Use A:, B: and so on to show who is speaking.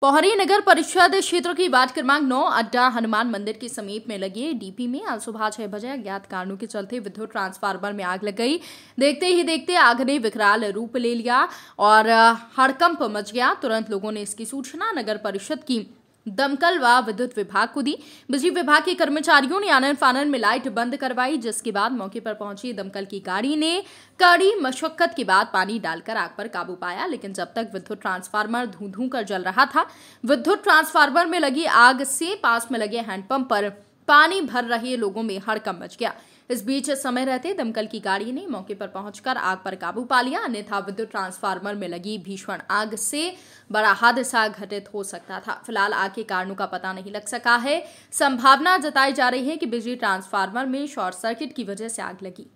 A: पोहरी नगर परिषद क्षेत्र की वार्ड क्रमांक नौ अड्डा हनुमान मंदिर के समीप में लगे डीपी में आज सुबह छह बजे अज्ञात कारणों के चलते विद्युत ट्रांसफार्मर में आग लग गई देखते ही देखते आग ने विकराल रूप ले लिया और हड़कंप मच गया तुरंत लोगों ने इसकी सूचना नगर परिषद की दमकल व विद्युत विभाग को दी बिजली विभाग के कर्मचारियों ने आनंद फानंद में लाइट बंद करवाई जिसके बाद मौके पर पहुंची दमकल की गाड़ी ने कड़ी मशक्कत के बाद पानी डालकर आग पर काबू पाया लेकिन जब तक विद्युत ट्रांसफार्मर धू धू कर जल रहा था विद्युत ट्रांसफार्मर में लगी आग से पास में लगे हैंडपंप पर पानी भर रहे लोगों में हड़कम मच गया इस बीच समय रहते दमकल की गाड़ी ने मौके पर पहुंचकर आग पर काबू पा लिया अन्यथा विद्युत ट्रांसफार्मर में लगी भीषण आग से बड़ा हादसा घटित हो सकता था फिलहाल आग के कारणों का पता नहीं लग सका है संभावना जताई जा रही है कि बिजली ट्रांसफार्मर में शॉर्ट सर्किट की वजह से आग लगी